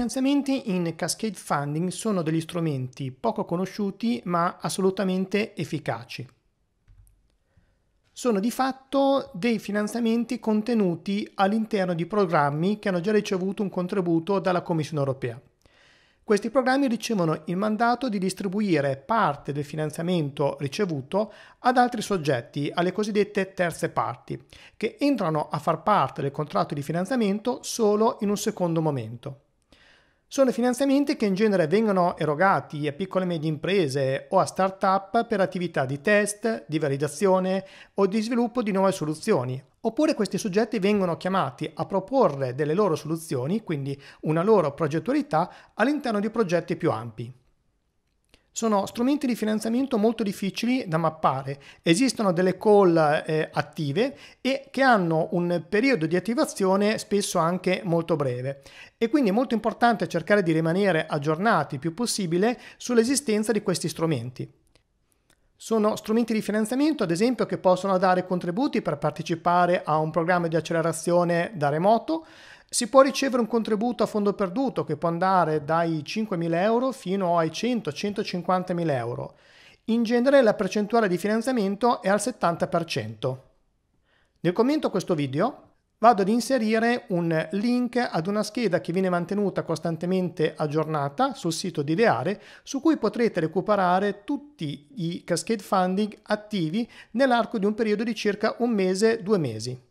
finanziamenti in cascade funding sono degli strumenti poco conosciuti ma assolutamente efficaci. Sono di fatto dei finanziamenti contenuti all'interno di programmi che hanno già ricevuto un contributo dalla Commissione europea. Questi programmi ricevono il mandato di distribuire parte del finanziamento ricevuto ad altri soggetti, alle cosiddette terze parti, che entrano a far parte del contratto di finanziamento solo in un secondo momento. Sono finanziamenti che in genere vengono erogati a piccole e medie imprese o a start-up per attività di test, di validazione o di sviluppo di nuove soluzioni. Oppure questi soggetti vengono chiamati a proporre delle loro soluzioni, quindi una loro progettualità, all'interno di progetti più ampi sono strumenti di finanziamento molto difficili da mappare. Esistono delle call eh, attive e che hanno un periodo di attivazione spesso anche molto breve. E quindi è molto importante cercare di rimanere aggiornati il più possibile sull'esistenza di questi strumenti. Sono strumenti di finanziamento, ad esempio, che possono dare contributi per partecipare a un programma di accelerazione da remoto, si può ricevere un contributo a fondo perduto che può andare dai 5.000 euro fino ai 100-150.000 euro. In genere la percentuale di finanziamento è al 70%. Nel commento a questo video vado ad inserire un link ad una scheda che viene mantenuta costantemente aggiornata sul sito di Ideare su cui potrete recuperare tutti i cascade funding attivi nell'arco di un periodo di circa un mese, due mesi.